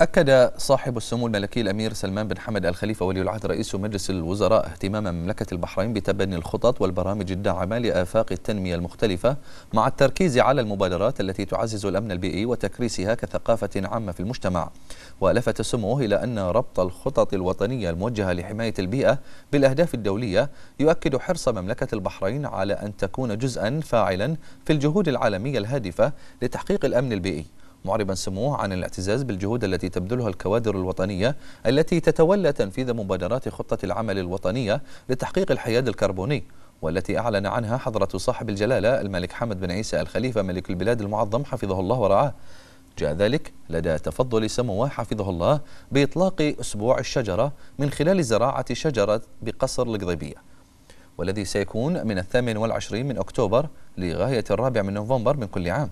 أكد صاحب السمو الملكي الأمير سلمان بن حمد الخليفة ولي العهد رئيس مجلس الوزراء اهتمام مملكة البحرين بتبني الخطط والبرامج الداعمة لآفاق التنمية المختلفة مع التركيز على المبادرات التي تعزز الأمن البيئي وتكريسها كثقافة عامة في المجتمع وألفت سموه إلى أن ربط الخطط الوطنية الموجهة لحماية البيئة بالأهداف الدولية يؤكد حرص مملكة البحرين على أن تكون جزءا فاعلا في الجهود العالمية الهادفة لتحقيق الأمن البيئي معربا سموه عن الاعتزاز بالجهود التي تبذلها الكوادر الوطنية التي تتولى تنفيذ مبادرات خطة العمل الوطنية لتحقيق الحياد الكربوني والتي أعلن عنها حضرة صاحب الجلالة الملك حمد بن عيسى الخليفة ملك البلاد المعظم حفظه الله ورعاه جاء ذلك لدى تفضل سموه حفظه الله بإطلاق أسبوع الشجرة من خلال زراعة شجرة بقصر القضيبية والذي سيكون من الثامن والعشرين من أكتوبر لغاية الرابع من نوفمبر من كل عام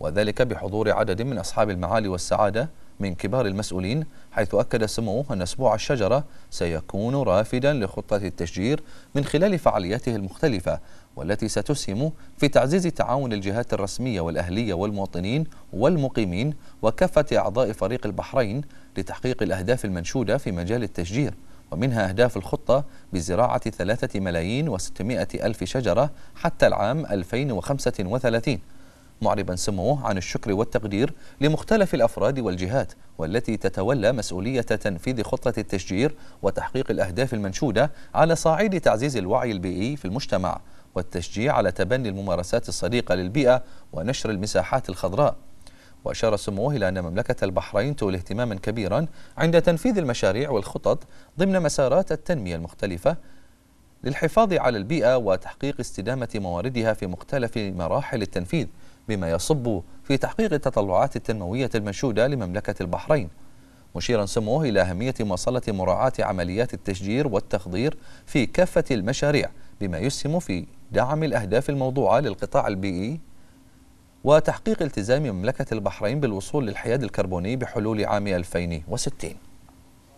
وذلك بحضور عدد من أصحاب المعالي والسعادة من كبار المسؤولين حيث أكد سموه أن أسبوع الشجرة سيكون رافدا لخطة التشجير من خلال فعالياته المختلفة والتي ستسهم في تعزيز تعاون الجهات الرسمية والأهلية والمواطنين والمقيمين وكافة أعضاء فريق البحرين لتحقيق الأهداف المنشودة في مجال التشجير ومنها أهداف الخطة بزراعة ثلاثة ملايين وستمائة ألف شجرة حتى العام 2035 معربا سموه عن الشكر والتقدير لمختلف الأفراد والجهات والتي تتولى مسؤولية تنفيذ خطة التشجير وتحقيق الأهداف المنشودة على صعيد تعزيز الوعي البيئي في المجتمع والتشجيع على تبني الممارسات الصديقة للبيئة ونشر المساحات الخضراء وأشار سموه إلى أن مملكة البحرين تولي اهتماما كبيرا عند تنفيذ المشاريع والخطط ضمن مسارات التنمية المختلفة للحفاظ على البيئة وتحقيق استدامة مواردها في مختلف مراحل التنفيذ بما يصب في تحقيق التطلعات التنموية المنشودة لمملكة البحرين مشيرا سموه إلى أهمية مواصلة مراعاة عمليات التشجير والتخضير في كافة المشاريع بما يسهم في دعم الأهداف الموضوعة للقطاع البيئي وتحقيق التزام مملكة البحرين بالوصول للحياد الكربوني بحلول عام 2060